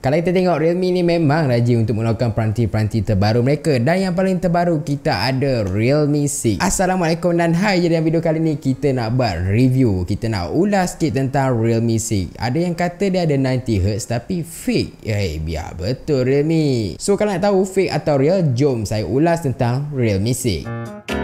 Kalau kita tengok Realme ni memang rajin untuk mengeluarkan peranti-peranti terbaru mereka dan yang paling terbaru kita ada Realme 6. Assalamualaikum dan hai jadi dalam video kali ni kita nak buat review. Kita nak ulas sikit tentang Realme 6. Ada yang kata dia ada 90Hz tapi fake. Eh hey, biar betul Realme. So kalau nak tahu fake atau real, jom saya ulas tentang Realme 6.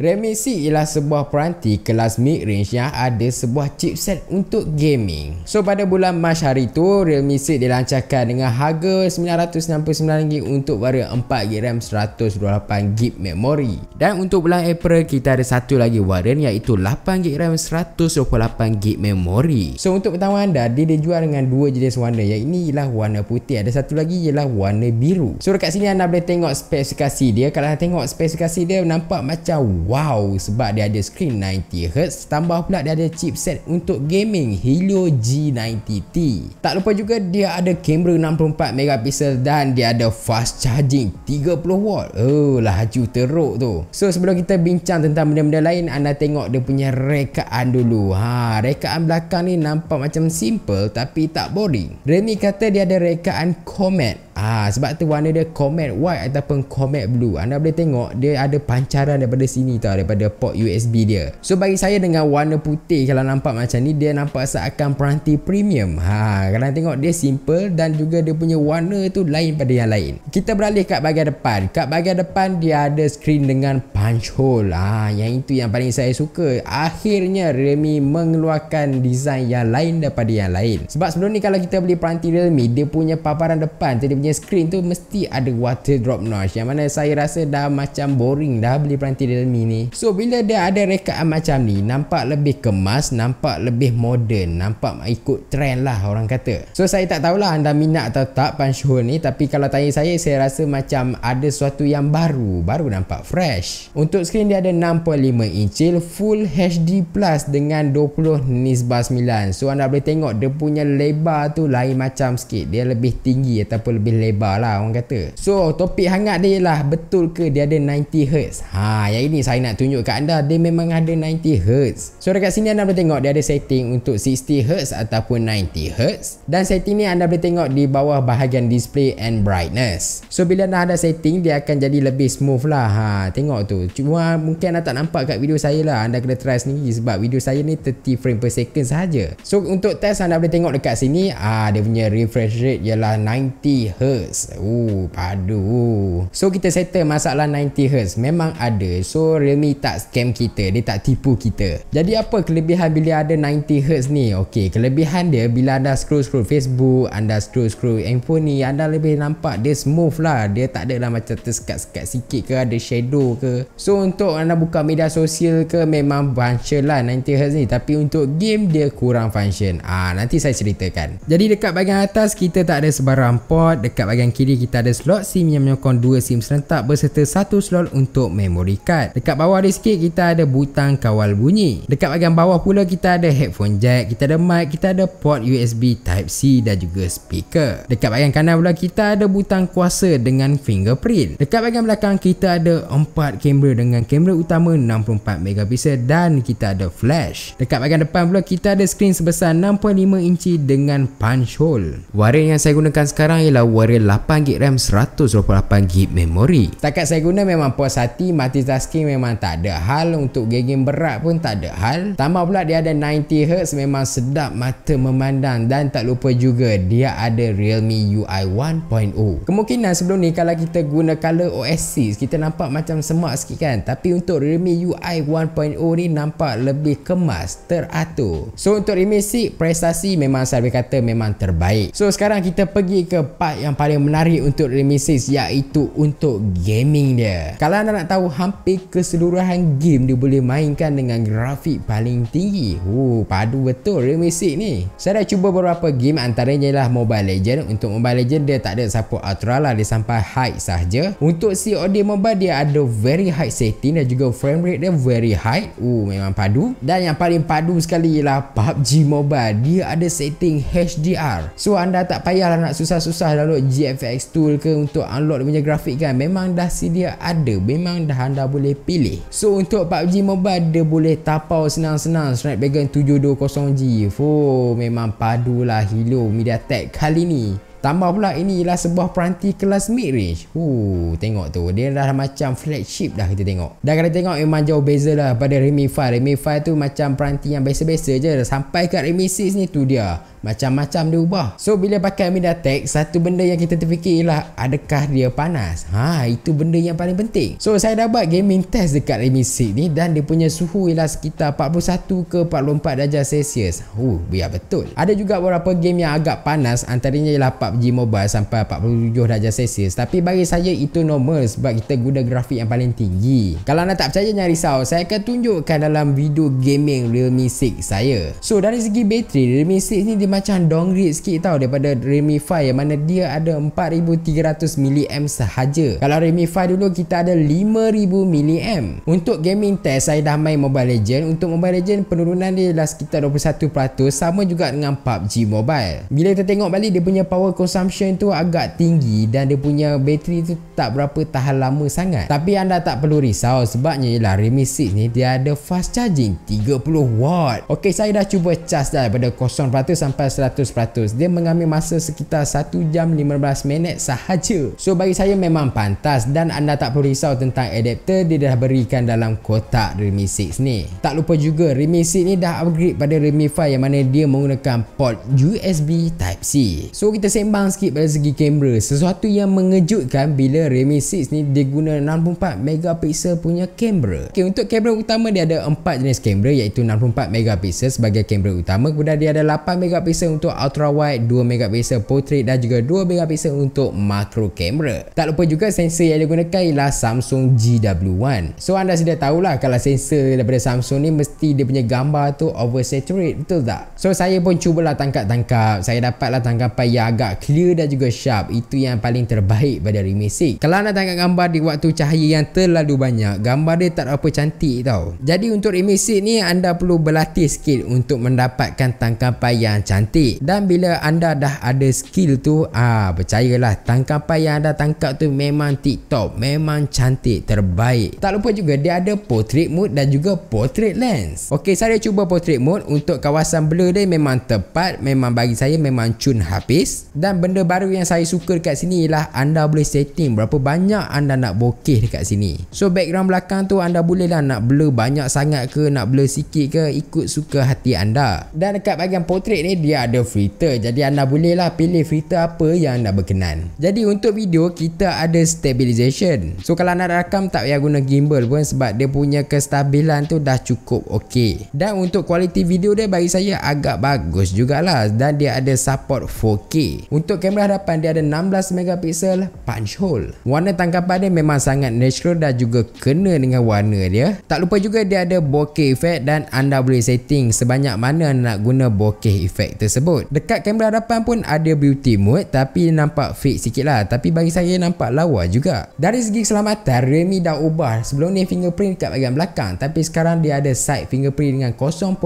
Redmi C ialah sebuah peranti kelas mid-range yang ada sebuah chipset untuk gaming. So pada bulan Mac hari tu, Realme C dilancarkan dengan harga RM969 untuk varian 4GB RAM 128GB memory. Dan untuk bulan April, kita ada satu lagi varian iaitu 8GB RAM 128GB memory. So untuk pertama anda, dia dijual dengan dua jenis warna iaitu ialah warna putih. Ada satu lagi ialah warna biru. So dekat sini anda boleh tengok spesifikasi dia. Kalau anda tengok spesifikasi dia, nampak macam wow sebab dia ada screen 90Hz tambah pula dia ada chipset untuk gaming Helio G90T tak lupa juga dia ada kamera 64MP dan dia ada fast charging 30W oh laju teruk tu so sebelum kita bincang tentang benda-benda lain anda tengok dia punya rekaan dulu ha rekaan belakang ni nampak macam simple tapi tak boring Remy kata dia ada rekaan Comet Ah, sebab tu warna dia Comet White ataupun Comet Blue Anda boleh tengok dia ada pancaran daripada sini tau daripada port USB dia. So bagi saya dengan warna putih kalau nampak macam ni dia nampak seakan peranti premium. Ha, kalau tengok dia simple dan juga dia punya warna tu lain pada yang lain. Kita beralih kat bahagian depan. Kat bahagian depan dia ada screen dengan punch hole. Ha, yang itu yang paling saya suka. Akhirnya Realme mengeluarkan design yang lain daripada yang lain. Sebab sebelum ni kalau kita beli peranti Realme dia punya paparan depan dia punya screen tu mesti ada water drop notch yang mana saya rasa dah macam boring dah beli peranti Realme ni so bila dia ada rekaan macam ni nampak lebih kemas nampak lebih moden nampak ikut trend lah orang kata so saya tak tahulah anda minat atau tak Panshul ni tapi kalau tanya saya saya rasa macam ada sesuatu yang baru baru nampak fresh untuk skrin dia ada 6.5 inci full HD plus dengan 20 nisbah 9 so anda boleh tengok dia punya lebar tu lain macam sikit dia lebih tinggi ataupun lebih lebar lah orang kata so topik hangat dia lah, betul ke dia ada 90Hz ha yang ini saya saya nak tunjuk kat anda dia memang ada 90Hz so dekat sini anda boleh tengok dia ada setting untuk 60Hz ataupun 90Hz dan setting ni anda boleh tengok di bawah bahagian display and brightness so bila anda ada setting dia akan jadi lebih smooth lah ha, tengok tu cuma mungkin anda tak nampak kat video saya lah anda kena try sendiri sebab video saya ni 30 frame per second sahaja so untuk test anda boleh tengok dekat sini ah dia punya refresh rate ialah 90Hz uh, padu so kita settle masalah 90Hz memang ada so frame tak scam kita dia tak tipu kita jadi apa kelebihan bila ada 90Hz ni ok kelebihan dia bila anda scroll scroll facebook anda scroll scroll handphone ni anda lebih nampak dia smooth lah dia tak ada lah macam tersekat-sekat sikit ke ada shadow ke so untuk anda buka media sosial ke memang function lah 90Hz ni tapi untuk game dia kurang function Ah nanti saya ceritakan jadi dekat bagian atas kita tak ada sebarang port dekat bagian kiri kita ada slot sim yang menyokong 2 sim serentak berserta satu slot untuk memory card dekat Dekat bawah dia sikit kita ada butang kawal bunyi Dekat bahagian bawah pula kita ada headphone jack Kita ada mic, kita ada port USB type C dan juga speaker Dekat bahagian kanan pula kita ada butang kuasa dengan fingerprint Dekat bahagian belakang kita ada empat kamera dengan kamera utama 64 megapixel dan kita ada flash Dekat bahagian depan pula kita ada screen sebesar 6.5 inci dengan punch hole Warian yang saya gunakan sekarang ialah warian 8GB RAM 128GB memory Setakat saya guna memang puas hati multitasking memang memang tak ada hal untuk gaming berat pun tak ada hal tambah pula dia ada 90Hz memang sedap mata memandang dan tak lupa juga dia ada realme UI 1.0 kemungkinan sebelum ni kalau kita guna color OS 6 kita nampak macam semak sikit kan tapi untuk realme UI 1.0 ni nampak lebih kemas teratur so untuk realme 6 prestasi memang saya kata memang terbaik so sekarang kita pergi ke part yang paling menarik untuk realme 6 iaitu untuk gaming dia kalau anda nak tahu hampir ke keseluruhan game dia boleh mainkan dengan grafik paling tinggi. Huh, oh, padu betul remixik ya, ni. Saya dah cuba beberapa game antaranya ialah Mobile Legend. Untuk Mobile Legend dia tak ada support ultra lah dia sampai high sahaja. Untuk COD Mobile dia ada very high setting dan juga frame rate dia very high. Uh memang padu. Dan yang paling padu sekali ialah PUBG Mobile. Dia ada setting HDR. So anda tak payahlah nak susah-susah lalu GFX tool ke untuk unlock dia punya grafik kan. Memang dah sedia ada. Memang dah anda boleh pilih pilih So untuk PUBG Mobile Dia boleh tapau senang-senang Snapdragon 720G Oh memang padu padulah Hilo MediaTek kali ni Tambah pula ini ialah sebuah peranti kelas mid-range Huh, tengok tu Dia dah macam flagship dah kita tengok Dah kalau tengok memang jauh beza lah pada Redmi 5 Redmi 5 tu macam peranti yang biasa-biasa je Sampai kat Redmi 6 ni tu dia macam-macam dia ubah So bila pakai Mediatek Satu benda yang kita terfikir ialah Adakah dia panas? Ha, itu benda yang paling penting So saya dah buat gaming test dekat Redmi 6 ni Dan dia punya suhu ialah sekitar 41 ke 44 darjah Celsius Huh, oh, biar betul Ada juga beberapa game yang agak panas Antaranya ialah PUBG Mobile sampai 47 darjah Celsius Tapi bagi saya itu normal Sebab kita guna grafik yang paling tinggi Kalau anda tak percaya jangan risau Saya akan tunjukkan dalam video gaming Realme 6 saya So dari segi bateri Realme 6 ni dia macam dongri sikit tau daripada Redmi 5 yang mana dia ada 4300 mAh sahaja. Kalau Redmi 5 dulu kita ada 5000 mAh. Untuk gaming test saya dah main Mobile Legend. Untuk Mobile Legend penurunan dia adalah sekitar 21% sama juga dengan PUBG Mobile. Bila kita tengok balik dia punya power consumption tu agak tinggi dan dia punya bateri tu tak berapa tahan lama sangat. Tapi anda tak perlu risau sebabnya ialah Redmi 6 ni dia ada fast charging 30 watt. Okey saya dah cuba charge dah daripada 0% sampai mencapai 100%. Dia mengambil masa sekitar 1 jam 15 minit sahaja. So bagi saya memang pantas dan anda tak perlu risau tentang adapter dia dah berikan dalam kotak Redmi 6 ni. Tak lupa juga Redmi 6 ni dah upgrade pada Redmi 5 yang mana dia menggunakan port USB Type C. So kita sembang sikit pada segi kamera. Sesuatu yang mengejutkan bila Redmi 6 ni dia guna 64 megapiksel punya kamera. Okey untuk kamera utama dia ada 4 jenis kamera iaitu 64 megapixel sebagai kamera utama kemudian dia ada 8 megapixel megapiksel untuk ultra wide, 2 megapiksel portrait dan juga 2 megapiksel untuk macro camera. Tak lupa juga sensor yang digunakan ialah Samsung GW1. So anda sudah tahulah kalau sensor daripada Samsung ni mesti dia punya gambar tu oversaturate betul tak? So saya pun cubalah tangkap-tangkap. Saya dapatlah tangkapan yang agak clear dan juga sharp. Itu yang paling terbaik pada Remesic. Kalau anda tangkap gambar di waktu cahaya yang terlalu banyak, gambar dia tak apa cantik tau. Jadi untuk Remesic ni anda perlu berlatih sikit untuk mendapatkan tangkapan yang cantik cantik dan bila anda dah ada skill tu ah percayalah tangkapan yang anda tangkap tu memang tip top memang cantik terbaik tak lupa juga dia ada portrait mode dan juga portrait lens okey saya cuba portrait mode untuk kawasan blur dia memang tepat memang bagi saya memang cun habis dan benda baru yang saya suka dekat sini ialah anda boleh setting berapa banyak anda nak bokeh dekat sini so background belakang tu anda boleh lah nak blur banyak sangat ke nak blur sikit ke ikut suka hati anda dan dekat bagian portrait ni dia ada filter jadi anda bolehlah pilih filter apa yang anda berkenan jadi untuk video kita ada stabilisation, so kalau anda rakam tak payah guna gimbal pun sebab dia punya kestabilan tu dah cukup ok dan untuk kualiti video dia bagi saya agak bagus jugalah dan dia ada support 4K untuk kamera hadapan dia ada 16MP punch hole warna tangkapan dia memang sangat natural dan juga kena dengan warna dia tak lupa juga dia ada bokeh effect dan anda boleh setting sebanyak mana nak guna bokeh effect bag tersebut Dekat kamera hadapan pun ada beauty mode Tapi nampak fake sikit lah Tapi bagi saya nampak lawa juga Dari segi keselamatan Realme dah ubah Sebelum ni fingerprint kat bagian belakang Tapi sekarang dia ada side fingerprint dengan 0.29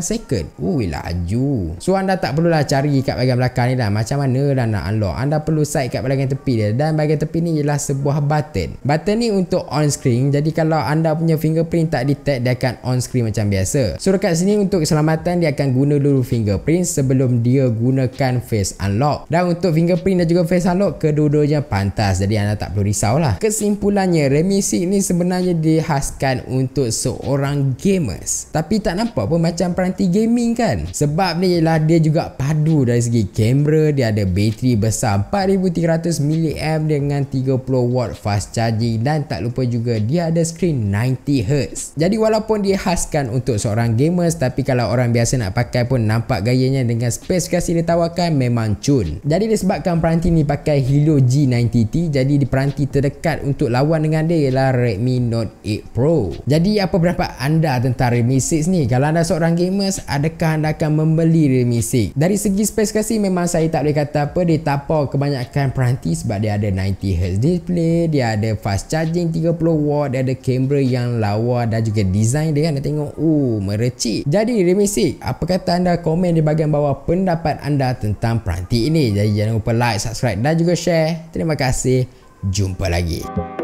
second Ui laju So anda tak perlulah cari kat bagian belakang ni lah Macam mana lah nak unlock Anda perlu side kat bagian tepi dia Dan bagian tepi ni ialah sebuah button Button ni untuk on screen Jadi kalau anda punya fingerprint tak detect Dia akan on screen macam biasa So dekat sini untuk keselamatan Dia akan guna dulu fingerprint fingerprint sebelum dia gunakan face unlock dan untuk fingerprint dan juga face unlock kedua-duanya pantas jadi anda tak perlu risau lah. kesimpulannya remisi ni sebenarnya dihaskan untuk seorang gamers tapi tak nampak pun macam peranti gaming kan sebab ni ialah dia juga padu dari segi kamera dia ada bateri besar 4300mAh dengan 30W fast charging dan tak lupa juga dia ada screen 90Hz jadi walaupun dihaskan untuk seorang gamers tapi kalau orang biasa nak pakai pun nampak gayanya dengan spesifikasi dia tawarkan memang cun. Jadi disebabkan peranti ni pakai Helio G90T, jadi di peranti terdekat untuk lawan dengan dia ialah Redmi Note 8 Pro. Jadi apa berapa anda tentang Redmi 6 ni? Kalau anda seorang gamers, adakah anda akan membeli Redmi 6? Dari segi spesifikasi memang saya tak boleh kata apa, dia tapau kebanyakan peranti sebab dia ada 90Hz display, dia ada fast charging 30W, dia ada kamera yang lawa dan juga design dia anda tengok, oh merecik. Jadi Redmi 6, apa kata anda komen di bahagian bawah pendapat anda tentang peranti ini. Jadi jangan lupa like, subscribe dan juga share. Terima kasih. Jumpa lagi.